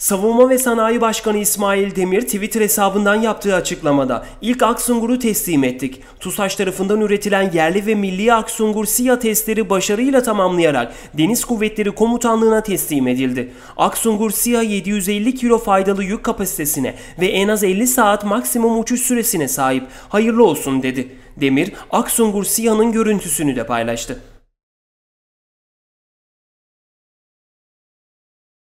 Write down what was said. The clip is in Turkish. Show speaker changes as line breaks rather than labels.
Savunma ve Sanayi Başkanı İsmail Demir Twitter hesabından yaptığı açıklamada ilk Aksungur'u teslim ettik. TUSAŞ tarafından üretilen yerli ve milli Aksungur SİHA testleri başarıyla tamamlayarak Deniz Kuvvetleri Komutanlığı'na teslim edildi. Aksungur SİHA 750 kilo faydalı yük kapasitesine ve en az 50 saat maksimum uçuş süresine sahip. Hayırlı olsun dedi. Demir, Aksungur SİHA'nın görüntüsünü de paylaştı.